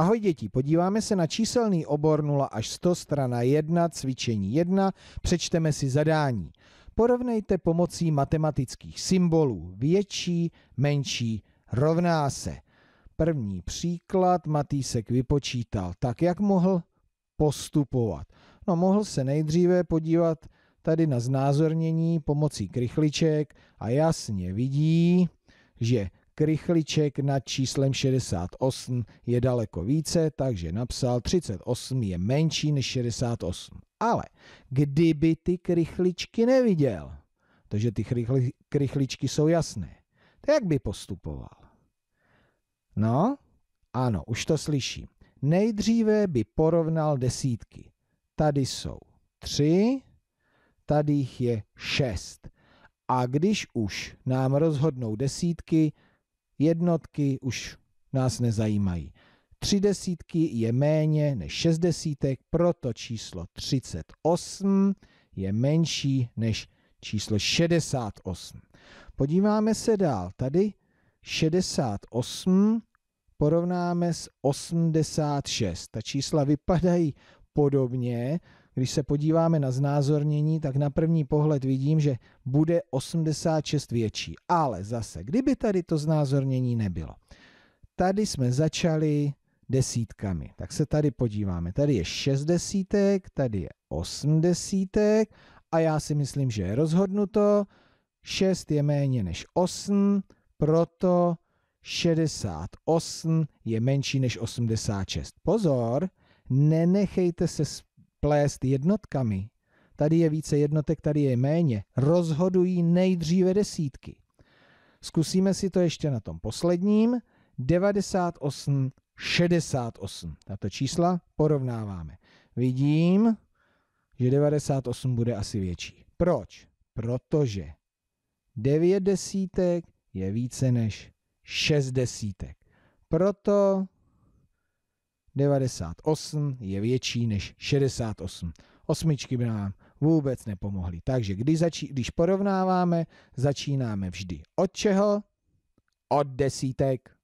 Ahoj děti, podíváme se na číselný obor 0 až 100, strana 1, cvičení 1, přečteme si zadání. Porovnejte pomocí matematických symbolů větší, menší, rovná se. První příklad Matýsek vypočítal. Tak jak mohl postupovat? No mohl se nejdříve podívat tady na znázornění pomocí krychliček a jasně vidí, že Krychliček nad číslem 68 je daleko více, takže napsal 38 je menší než 68. Ale kdyby ty krychličky neviděl, takže ty krychli, krychličky jsou jasné, tak jak by postupoval? No, ano, už to slyším. Nejdříve by porovnal desítky. Tady jsou tři, tady jich je šest. A když už nám rozhodnou desítky, jednotky už nás nezajímají. Tři desítky je méně než šest desítek, proto číslo 38 je menší než číslo 68. Podíváme se dál. Tady 68 porovnáme s 86. Ta čísla vypadají podobně, když se podíváme na znázornění, tak na první pohled vidím, že bude 86 větší. Ale zase, kdyby tady to znázornění nebylo. Tady jsme začali desítkami. Tak se tady podíváme. Tady je 6 desítek, tady je 8 desítek a já si myslím, že je rozhodnuto. 6 je méně než 8, proto 68 je menší než 86. Pozor, nenechejte se plést jednotkami, tady je více jednotek, tady je méně, rozhodují nejdříve desítky. Zkusíme si to ještě na tom posledním. 98, 68. Tato čísla porovnáváme. Vidím, že 98 bude asi větší. Proč? Protože 9 desítek je více než 6 desítek. Proto 98 je větší než 68. Osmičky by nám vůbec nepomohly. Takže když, začí, když porovnáváme, začínáme vždy od čeho? Od desítek.